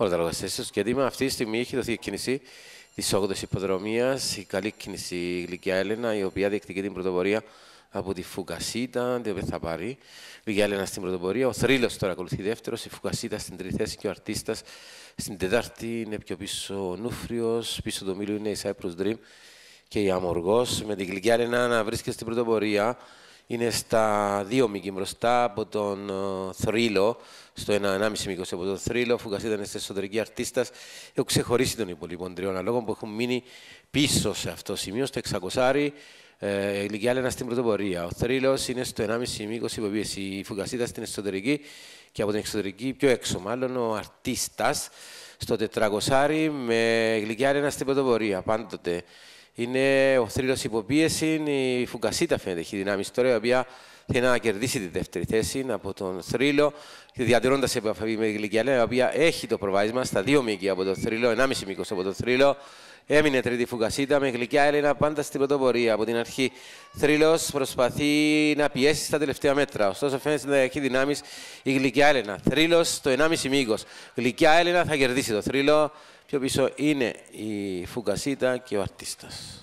όλα τα εργοστάσια του. αυτή τη στιγμή έχει δοθεί η κίνηση της 8η υποδρομίας, η καλή κίνηση η Γλυκιά Έλενα, η οποία διεκδικεί την πρωτοπορία από τη Φουκασίτα, την οποία θα πάρει. Η Γλυκιά Έλενα στην πρωτοπορία, ο Θρύλος τώρα ακολουθεί δεύτερος, η Φουκασίτα στην τρίτη θέση και ο Αρτίστας στην τετάρτη είναι πιο πίσω ο Νούφριος, πίσω του Μήλου είναι η Cyprus Dream και η Αμοργός με την Γλυκιά Έλενα να βρίσκεται στην πρωτοπορία είναι στα δύο μήκη μπροστά από τον ε, Θρύλο, στο 1,5 μήκος από τον Θρύλο. Ο ήταν στην εσωτερική αρτίστας. Έχω ξεχωρίσει των υπολείπων τριών αλόγων που έχουν μείνει πίσω σε αυτό το σημείο, στο 600. Ε, Γλυκιάλενα στην πρωτοπορία. Ο Θρύλος είναι στο 1,5 μήκο υποπίεση. Η φουγκασίδα στην εσωτερική και από την εξωτερική πιο έξω, μάλλον ο αρτίστας. Στο 400 με γλυκιά στην πρωτοπορία. Πάντοτε είναι ο θρύο υποπίεση, η Φουγκασίτα φαίνεται έχει δυνάμεις τώρα, η οποία θέλει να κερδίσει τη δεύτερη θέση από τον θρύο. διατηρώντας επαφή με την Γλυκιανέα, η οποία έχει το προβάδισμα στα δύο μήκη από τον θρύο, 1,5 μήκος από τον θρύο. Έμεινε τρίτη φουκασίτα με γλυκιά Έλενα πάντα στην πρωτοπορία. Από την αρχή θρύλος προσπαθεί να πιέσει στα τελευταία μέτρα. Ωστόσο φαίνεται να έχει δυνάμεις η γλυκιά Έλληνα. Θρύλος το 1,5 μήκος. Γλυκιά Έλληνα θα κερδίσει το θρύλο. Πιο πίσω είναι η φουκασίτα και ο αρτίστας.